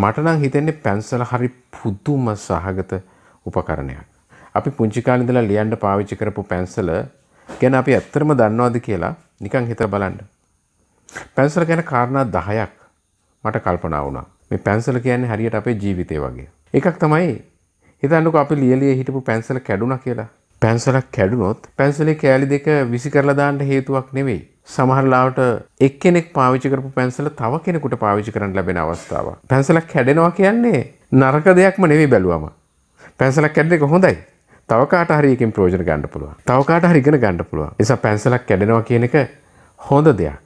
මටනම් හිතෙන්නේ පැන්සල හරි පුදුම සහගත උපකරණයක්. අපි පුංචි කාලේ ඉඳලා ලියන්න පාවිච්චි කරපු පැන්සල ගැන අපි ඇත්තටම දන්නවද කියලා නිකන් හිතලා බලන්න. පැන්සල ගැන කාරණා 10ක් මට කල්පනා වුණා. මේ පැන්සල කියන්නේ හරියට අපේ ජීවිතේ වගේ. එකක් තමයි හිතන්නකෝ අපි ලියලිය හිටපු පැන්සල කැඩුනා කියලා. පැන්සලක් කැඩුනොත් පැන්සලේ කෑලි දෙක විසි කරලා දාන්න හේතුවක් නෙවෙයි. සමහරලාවට එක්කෙනෙක් පාවිච්චි කරපු පැන්සල තව කෙනෙකුට පාවිච්චි කරන්න ලැබෙන අවස්ථාව. පැන්සලක් කැඩෙනවා කියන්නේ නරක දෙයක්ම නෙවෙයි බැලුවම. පැන්සලක් කැඩෙන එක හොඳයි. තව කාට හරි එකකින් ප්‍රයෝජන ගන්න පුළුවන්. තව කාට හරි ඉගෙන ගන්න පුළුවන්. නිසා පැන්සලක් කැඩෙනවා කියන එක හොඳ දෙයක්.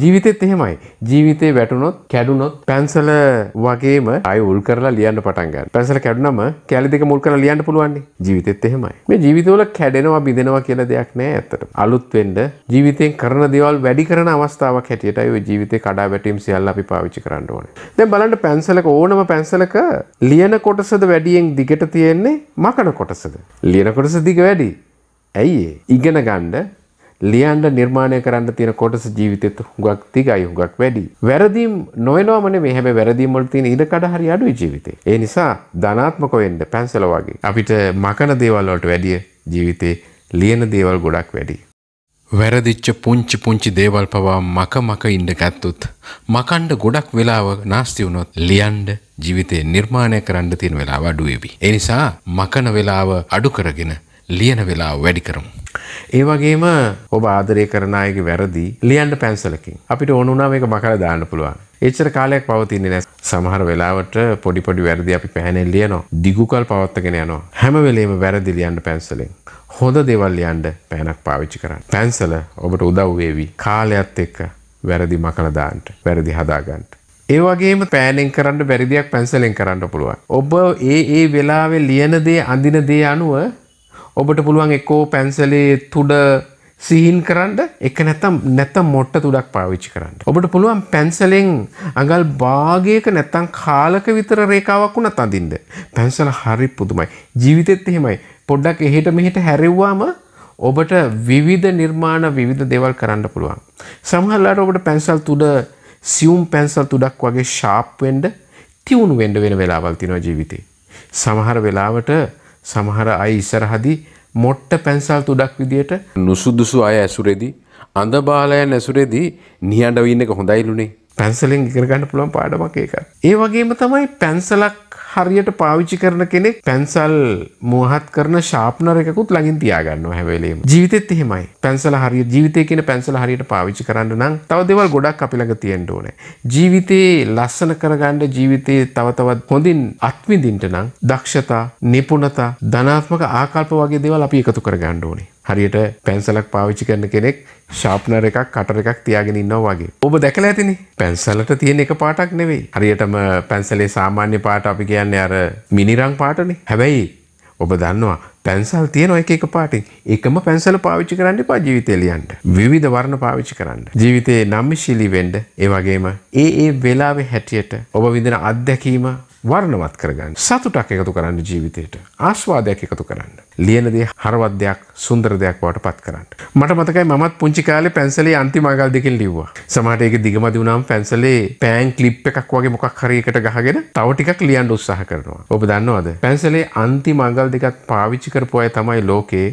ජීවිතෙත් එහෙමයි. ජීවිතේ වැටුනොත්, කැඩුනොත් පැන්සල වගේම අය උල් කරලා ලියන්න පටන් ගන්න. පැන්සල කැඩුනම කැලි දෙක මුල් කරලා ලියන්න පුළුවන්. ජීවිතෙත් එහෙමයි. මේ ජීවිතවල කැඩෙනවා, බිඳෙනවා කියලා දෙයක් නෑ ඇත්තටම. අලුත් වෙන්න ජීවිතෙන් කරන දේවල් වැඩි කරන අවස්ථාවක් හැටියට ඒ ජීවිතේ කඩා වැටීම් සියල්ල අපි පාවිච්චි කරන්න ඕනේ. දැන් බලන්න පැන්සලක ඕනම පැන්සලක ලියන කොටසද වැඩියෙන් දිගට තියෙන්නේ මකන කොටසද. ලියන කොටස දිග වැඩි. ඇයි ඒ? ඉගෙන ගන්න ලියන්ඩ නිර්මාණය කරන්න තියෙන කොටස ජීවිතෙත් හුඟක් තිගයි හුඟක් වැඩි. වැරදිම් නොවනවාමන මෙහැම වැරදිීමොල් තියෙන ඉඩකඩ හරි අඩුයි ජීවිතේ. ඒ නිසා ධනාත්මක වෙන්න පැන්සල වගේ. අපිට මකන දේවල්වලට වැඩිය ජීවිතේ ලියන දේවල් ගොඩක් වැඩි. වැරදිච්ච පුංචි පුංචි දේවල් පවා මක මක ඉන්න ගත්තොත් මකණ්ඩ ගොඩක් වෙලාව නාස්ති වුණොත් ලියන්ඩ ජීවිතේ නිර්මාණය කරන්න තියෙන වෙලාව අඩුවේවි. ඒ නිසා මකන වෙලාව අඩු කරගෙන ලියන වෙලාව වැඩි කරමු. ඒ වගේම ඔබ ආදරය කරන අයගේ වැරදි ලියන්න පැන්සලකින් අපිට ඕන වුණා මේක මකලා දාන්න පුළුවන්. එච්චර කාලයක් පවතින්නේ නැහැ. සමහර වෙලාවට පොඩි පොඩි වැරදි අපි පැහැෙනෙන් ලියනවා. දිගුකල් පවත්වාගෙන යනවා. හැම වෙලෙම වැරදි ලියන්න පැන්සලෙන්. හොඳ දේවල් ලියන්න පෑනක් පාවිච්චි කරන්න. පැන්සල ඔබට උදව් වේවි. කාලයත් එක්ක වැරදි මකලා දාන්න, වැරදි හදා ගන්න. ඒ වගේම පෑනෙන් කරන්න බැරි දෙයක් පැන්සලෙන් කරන්න පුළුවන්. ඔබ ඒ ඒ වෙලාවේ ලියන දේ අඳින දේ අනුව ඔබට පුළුවන් එකෝ පැන්සලේ තුඩ සිහින් කරන්න එක නැතම් නැත මොට්ට තුඩක් පාවිච්චි කරන්න. ඔබට පුළුවන් පැන්සලෙන් අඟල් භාගයක නැත්තං කාලක විතර රේකාවක් වුණත් අඳින්ද. පැන්සල හරි පුදුමයි. ජීවිතෙත් එහෙමයි. පොඩ්ඩක් එහෙට මෙහෙට හැරෙව්වාම ඔබට විවිධ නිර්මාණ විවිධ දේවල් කරන්න පුළුවන්. සමහරලාට ඔබට පැන්සල් තුඩ සියුම් පැන්සල් තුඩක් වගේ ශාප් වෙන්න තියුණු වෙන්න වෙන වෙලාවල් තියෙනවා ජීවිතේ. සමහර වෙලාවට සමහර අය ඉස්සරහදී මොට්ට පැන්සල් තුඩක් විදියට නුසුදුසු අය ඇසුරෙදී අඳ බාලයන් ඇසුරෙදී නිහඬ වෙන්න එක හොඳයිලුනේ පැන්සලෙන් ඉගෙන ගන්න පුළුවන් පාඩමක් ඒක. ඒ වගේම තමයි පැන්සලක් හරියට පාවිච්චි කරන කෙනෙක් පැන්සල් මුවහත් කරන ශාප්නර එකකුත් ළඟින් තියාගන්න හැවලේම ජීවිතෙත් එහෙමයි පැන්සල හරි ජීවිතය කියන පැන්සල හරියට පාවිච්චි කරන්න නම් තව දෙවල් ගොඩක් අපි ළඟ තියෙන්න ඕනේ ජීවිතේ ලස්සන කරගන්න ජීවිතේ තව තවත් හොඳින් අත්විඳින්න නම් දක්ෂතා නිපුණතා ධනාත්මක ආකල්ප වගේ දේවල් අපි එකතු කරගන්න ඕනේ හරියට පැන්සලක් පාවිච්චි කරන කෙනෙක් ශාප්නර එකක් කටර එකක් තියාගෙන ඉන්නවා වගේ. ඔබ දැකලා ඇතිනේ. පැන්සලට තියෙන එක පාටක් නෙවෙයි. හරියටම පැන්සලේ සාමාන්‍ය පාට අපි කියන්නේ අර මිනිරං පාටනේ. හැබැයි ඔබ දන්නවා පැන්සල් තියෙන එක එක පාටින් එකම පැන්සල පාවිච්චි කරන්න එපා ජීවිතේ ලියන්න. විවිධ වර්ණ පාවිච්චි කරන්න. ජීවිතේ නම්මිශීලී වෙන්න. ඒ වගේම ඒ ඒ වෙලාවේ හැටියට ඔබ විඳින අත්දැකීම වර්ණවත් කරගන්න. සතුටක් එකතු කරන්න ජීවිතයට. ආස්වාදයක් එකතු කරන්න. ලියන දේ හරවත් දෙයක්, සුන්දර දෙයක් බවට පත් කරන්න. මට මතකයි මමත් පුංචි කාලේ පැන්සලේ අන්තිම අගල් දෙකෙන් ලිව්වා. සමහරට ඒක දිගමදි වුණාම පැන්සලේ පෑන් ක්ලිප් එකක් වගේ මොකක් හරි එකට ගහගෙන තව ටිකක් ලියන්න උත්සාහ කරනවා. ඔබ දන්නවද? පැන්සලේ අන්තිම අගල් දෙකක් පාවිච්චි කරපු අය තමයි ලෝකේ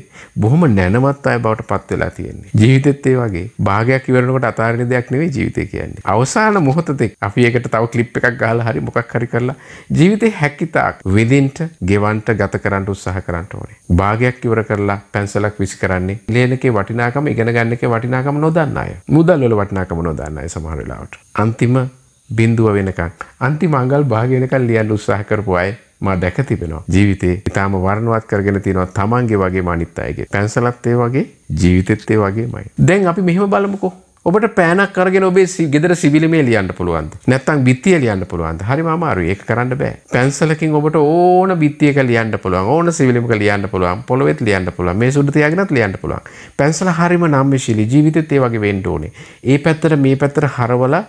බොහොම නැනවත් අය බවට පත් වෙලා තියෙන්නේ. ජීවිතෙත් ඒ වගේ භාගයක් ඉවරනකොට අතාරින දෙයක් නෙවෙයි ජීවිතය කියන්නේ. අවසාන මොහොතේ අපි ඒකට තව ක්ලිප් එකක් ගහලා හරි මොකක් හරි කරලා ජීවිතේ හැකිතාක් විඳින්ට ගෙවන්ට ගත කරන්න උත්සාහ කරන්න ඕනේ. භාගයක් ඉවර කරලා පැන්සලක් විසි කරන්නේ ලේනකේ වටිනාකම ඉගෙන ගන්න එකේ වටිනාකම නොදන්න අය. මුදල් වල වටිනාකම නොදන්න අය සමහර වෙලාවට. අන්තිම බිඳුව වෙනකන් අන්තිම අඟල් භාගය වෙනකන් ලියන්න උත්සාහ කරපු අය මා දැක තිබෙනවා ජීවිතේ ඉතාම වර්ණවත් කරගෙන තියෙනවා තමන්ගේ වගේ අනිත් අයගේ පැන්සලත් ඒ වගේ ජීවිතෙත් ඒ වගේමයි. දැන් අපි මෙහෙම බලමුකෝ ඔබට පෑනක් කරගෙන ඔබේ ගෙදර සිවිලිමේ ලියන්න පුළුවන්ද නැත්තම් බිත්තිය ලියන්න පුළුවන්ද හරිම අමාරුයි ඒක කරන්න බෑ පැන්සලකින් ඔබට ඕන බිත්තියක ලියන්න පුළුවන් ඕන සිවිලිමක ලියන්න පුළුවන් පොළොවෙත් ලියන්න පුළුවන් මේ සුදු තියාගෙනත් ලියන්න පුළුවන් පැන්සල හරිම නම්‍යශීලී ජීවිතෙත් ඒ වගේ වෙන්න ඕනේ ඒ පැත්තට මේ පැත්තට හරවලා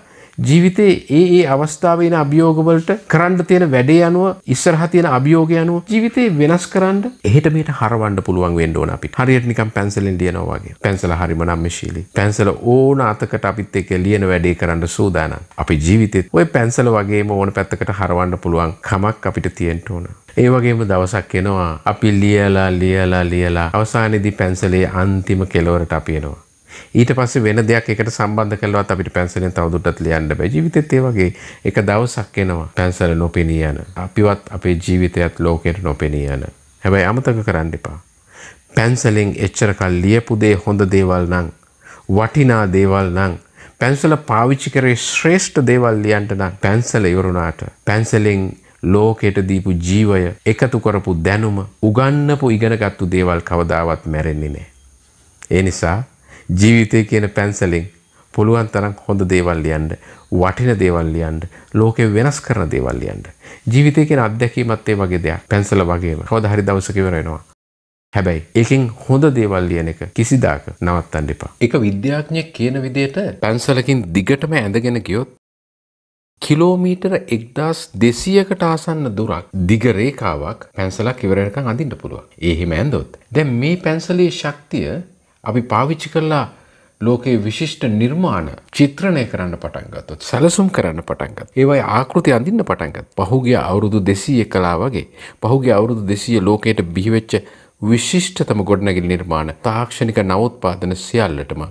ජීවිතේ ඒ ඒ අවස්ථාවන අභියෝගවලට කරන්න තියෙන වැඩේ අනුව ඉස්සරහ තියෙන අභියෝගය අනුව ජීවිතේ වෙනස් කරන්න එහෙට මේට හරවන්න පුළුවන් වෙන්න ඕන අපිට. හරියට නිකන් පැන්සලෙන් ලියනවා වගේ. පැන්සල හරිම නම්‍යශීලී. පැන්සල ඕන අතකට අපිත් එක්ක ලියන වැඩේ කරන්න සූදානම්. අපේ ජීවිතෙත් ওই පැන්සල වගේම ඕන පැත්තකට හරවන්න පුළුවන් කමක් අපිට තියෙන්න ඕන. ඒ වගේම දවසක් එනවා අපි ලියලා ලියලා ලියලා අවසානයේදී පැන්සලේ අන්තිම කෙලවරට අපි එනවා ඊට පස්සේ වෙන දෙයක් එකට සම්බන්ධ කළවත් අපිට පැන්සලෙන් තවදුරටත් ලියන්න බෑ. ජීවිතෙත් ඒ වගේ එක දවසක් එනවා පැන්සල නොපෙනී යන. අපිවත් අපේ ජීවිතයත් ලෝකෙට නොපෙනී යන. හැබැයි අමතක කරන්න එපා. පැන්සලෙන් එච්චර කල් ලියපු දේ හොඳ දේවල් නම් වටිනා දේවල් නම් පැන්සල පාවිච්චි කරේ ශ්‍රේෂ්ඨ දේවල් ලියන්න නම් පැන්සල ඉවරුණාට පැන්සලෙන් ලෝකෙට දීපු ජීවය එකතු කරපු දැනුම උගන්නපු ඉගෙනගත්තු දේවල් කවදාවත් මැරෙන්නේ නැහැ. ඒ නිසා ජීවිතය කියන පැන්සලෙන් පුළුවන් තරම් හොඳ දේවල් ලියන්න, වටින දේවල් ලියන්න, ලෝකෙ වෙනස් කරන දේවල් ලියන්න. ජීවිතය කියන අත්දැකීමත් ඒ වගේ දෙයක්. පැන්සල වගේම කවදා හරි දවසක ඉවර වෙනවා. හැබැයි ඒකෙන් හොඳ දේවල් ලියන එක කිසිදාක නවත්තන්න එපා. ඒක විද්‍යාඥයෙක් කියන විදිහට පැන්සලකින් දිගටම ඇඳගෙන ගියොත් කිලෝමීටර 1200කට ආසන්න දුරක් දිග රේඛාවක් පැන්සලක් ඉවර වෙනකන් අඳින්න පුළුවන්. ඒ හිම ඇඳොත්. දැන් මේ පැන්සලේ ශක්තිය අපි පාවිච්චි කරලා ලෝකයේ විශිෂ්ට නිර්මාණ චිත්‍රණය කරන්න පටන්ගත්තොත් සැලසුම් කරන්න පටන්ගත් ඒවයි ආකෘති අඳන්න පටන්ගත් පහුගේ අවුරුදු දෙසීය කලා වගේ පහුගේ අවුරුදු දෙසිය ලෝකයට බිහිවෙච්ච විශිෂ්ටතම ගොඩනැගිලි නිර්මාණ තාක්ෂණික නවෝත්පාදන සියල්ලටම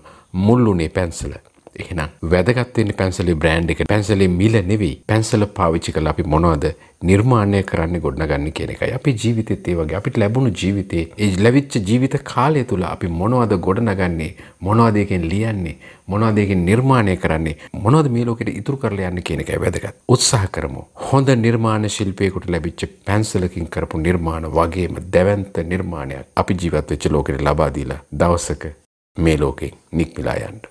මුල්ලුනේ පැන්සල එහෙනම් වැදගත්වෙන්න පැන්සලි බ්‍රෑන්් එක පැන්සලි මිල නෙවී පැන්සල පාවිච්චි කළ අපි මොනවද නිර්මාණය කරන්න ගොඩනගන්න කියන එකයි අපි ජීවිතත්තේ වගේ අපිට ලැබුණු ජීවිතේ ඒ ලැවිච්ච ජීවිත කාලය තුළ අපි මොනවද ගොඩනගන්නේ මොනවාදයකෙන් ලියන්නේ මොනවාදයකින් නිර්මාණය කරන්නේ මොනවද මේ ලෝකෙට ඉතුරු කරලා යන්න කියන එකයි වැදගත්. උත්සාහ කරමු. හොඳ නිර්මාණ ශිල්පියෙකුට ලැබිච්ච පැන්සලකින් කරපු නිර්මාණ වගේම දැවැන්ත නිර්මාණයක් අපි ජීවත් වෙච්ච ලෝකෙට ලබා දීලා දවසක මේ ලෝකෙන් නික්මලා යන්න.